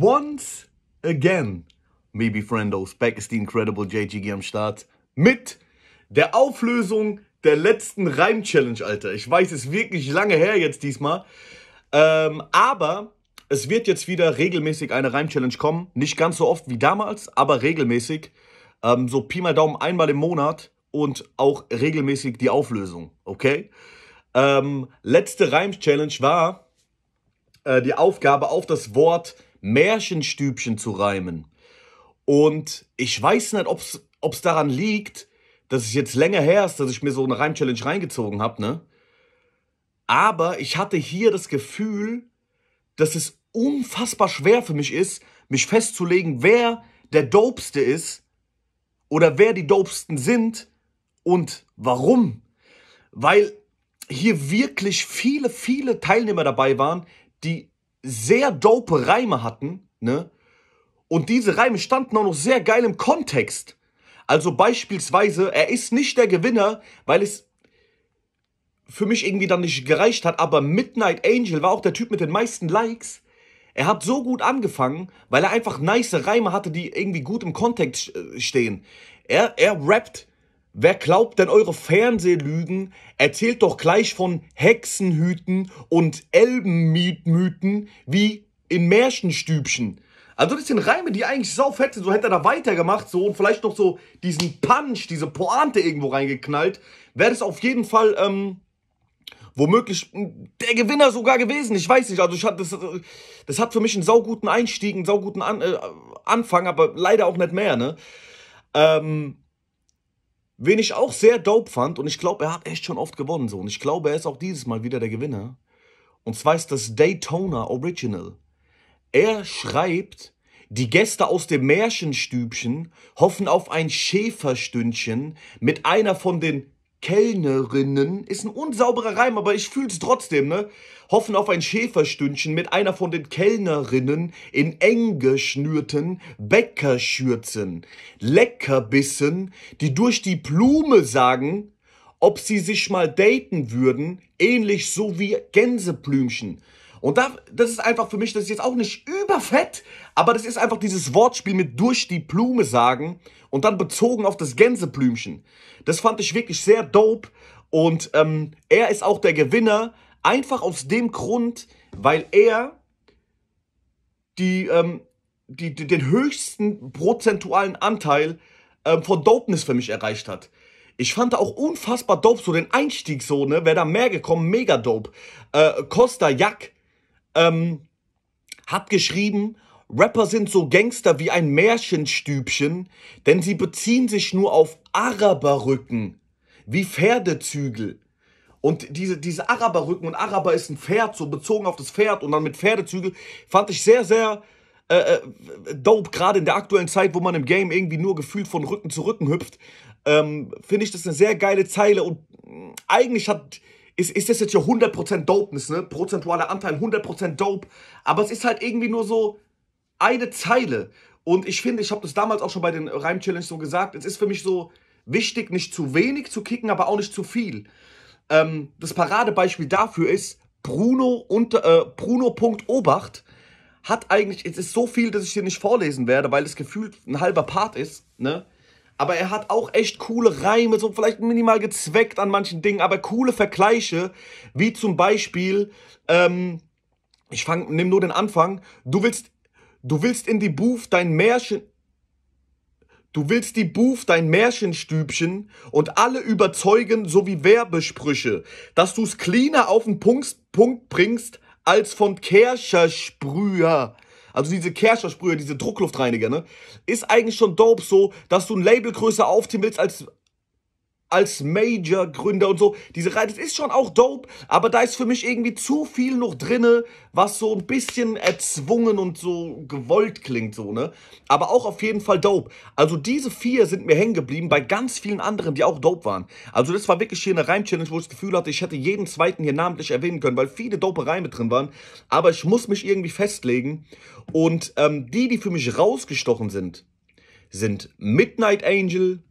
Once again, maybe friendos, back is the incredible JGG am Start mit der Auflösung der letzten Reim-Challenge, Alter. Ich weiß, es ist wirklich lange her jetzt diesmal, ähm, aber es wird jetzt wieder regelmäßig eine Reim-Challenge kommen. Nicht ganz so oft wie damals, aber regelmäßig. Ähm, so Pi mal Daumen einmal im Monat und auch regelmäßig die Auflösung, okay? Ähm, letzte reim challenge war äh, die Aufgabe auf das Wort Märchenstübchen zu reimen. Und ich weiß nicht, ob es daran liegt, dass es jetzt länger her ist, dass ich mir so eine Reim-Challenge reingezogen habe, ne? Aber ich hatte hier das Gefühl, dass es unfassbar schwer für mich ist, mich festzulegen, wer der Dopeste ist oder wer die Dopesten sind und warum. Weil hier wirklich viele, viele Teilnehmer dabei waren, die sehr dope Reime hatten, ne? Und diese Reime standen auch noch sehr geil im Kontext. Also beispielsweise, er ist nicht der Gewinner, weil es für mich irgendwie dann nicht gereicht hat, aber Midnight Angel war auch der Typ mit den meisten Likes. Er hat so gut angefangen, weil er einfach nice Reime hatte, die irgendwie gut im Kontext äh, stehen. Er, er rappt Wer glaubt denn eure Fernsehlügen? Erzählt doch gleich von Hexenhüten und Elbenmietmythen wie in Märchenstübchen. Also das sind Reime, die eigentlich sau fett sind. So hätte er da weitergemacht so und vielleicht noch so diesen Punch, diese Pointe irgendwo reingeknallt. Wäre das auf jeden Fall ähm, womöglich hm, der Gewinner sogar gewesen. Ich weiß nicht. Also ich hatte, das, das hat für mich einen sauguten Einstieg, einen sauguten An äh, Anfang, aber leider auch nicht mehr. Ne? Ähm, Wen ich auch sehr dope fand und ich glaube, er hat echt schon oft gewonnen so und ich glaube, er ist auch dieses Mal wieder der Gewinner. Und zwar ist das Daytona Original. Er schreibt, die Gäste aus dem Märchenstübchen hoffen auf ein Schäferstündchen mit einer von den Kellnerinnen. Ist ein unsauberer Reim, aber ich fühl's trotzdem, ne? Hoffen auf ein Schäferstündchen mit einer von den Kellnerinnen in eng geschnürten Bäckerschürzen. Leckerbissen, die durch die Blume sagen, ob sie sich mal daten würden, ähnlich so wie Gänseblümchen. Und da, das ist einfach für mich, das ist jetzt auch nicht überfett, aber das ist einfach dieses Wortspiel mit durch die Blume sagen und dann bezogen auf das Gänseblümchen. Das fand ich wirklich sehr dope und ähm, er ist auch der Gewinner, einfach aus dem Grund, weil er die, ähm, die, die, den höchsten prozentualen Anteil ähm, von Dopeness für mich erreicht hat. Ich fand auch unfassbar dope, so den Einstieg so, ne? Wäre da mehr gekommen, mega dope. Äh, Costa Jack ähm, hat geschrieben, Rapper sind so Gangster wie ein Märchenstübchen, denn sie beziehen sich nur auf Araberrücken, wie Pferdezügel. Und diese, diese Araberrücken und Araber ist ein Pferd, so bezogen auf das Pferd und dann mit Pferdezügel, fand ich sehr, sehr äh, äh dope. Gerade in der aktuellen Zeit, wo man im Game irgendwie nur gefühlt von Rücken zu Rücken hüpft, ähm, finde ich das eine sehr geile Zeile. Und mm, eigentlich hat ist, ist das jetzt ja 100% Dopeness, ne? Prozentualer Anteil 100% Dope. Aber es ist halt irgendwie nur so eine Zeile. Und ich finde, ich habe das damals auch schon bei den Reim-Challenges so gesagt, es ist für mich so wichtig, nicht zu wenig zu kicken, aber auch nicht zu viel. Ähm, das Paradebeispiel dafür ist Bruno und äh, Bruno.obacht hat eigentlich, es ist so viel, dass ich dir nicht vorlesen werde, weil es gefühlt ein halber Part ist, ne? aber er hat auch echt coole Reime, so vielleicht minimal gezweckt an manchen Dingen, aber coole Vergleiche, wie zum Beispiel, ähm, ich fang, nimm nur den Anfang, du willst, du willst in die Booth dein Märchen, du willst die Booth dein Märchenstübchen und alle überzeugen sowie Werbesprüche, dass du's cleaner auf den Punkt, Punkt bringst als von Kerschersprüher. Sprüher also diese kerscher diese Druckluftreiniger, ne, ist eigentlich schon dope so, dass du ein Label größer willst als als Major-Gründer und so. Diese Reihe, das ist schon auch dope, aber da ist für mich irgendwie zu viel noch drinne, was so ein bisschen erzwungen und so gewollt klingt, so, ne? Aber auch auf jeden Fall dope. Also diese vier sind mir hängen geblieben bei ganz vielen anderen, die auch dope waren. Also das war wirklich hier eine Reim-Challenge, wo ich das Gefühl hatte, ich hätte jeden zweiten hier namentlich erwähnen können, weil viele dope Reime drin waren. Aber ich muss mich irgendwie festlegen. Und ähm, die, die für mich rausgestochen sind, sind Midnight Angel,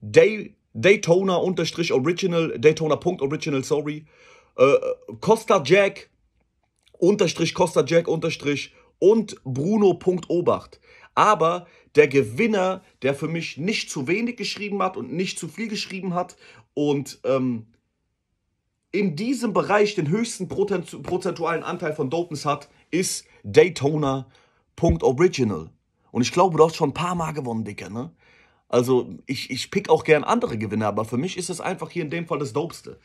Day Daytona-Original, Daytona.Original, sorry, äh, Costa Jack, Unterstrich Costa Jack, Unterstrich und Bruno.Obacht. Aber der Gewinner, der für mich nicht zu wenig geschrieben hat und nicht zu viel geschrieben hat und ähm, in diesem Bereich den höchsten prozentualen Anteil von Dopens hat, ist Daytona.Original. Und ich glaube, du hast schon ein paar Mal gewonnen, Dicker, ne? Also ich, ich pick auch gern andere Gewinner, aber für mich ist es einfach hier in dem Fall das Dopeste.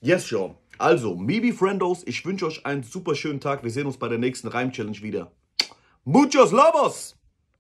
Yes, Sean. Also, Mibi Friendos, ich wünsche euch einen super schönen Tag. Wir sehen uns bei der nächsten Reim-Challenge wieder. Muchos Lobos!